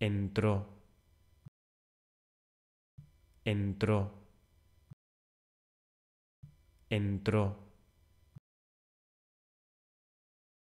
entró, entró, entró.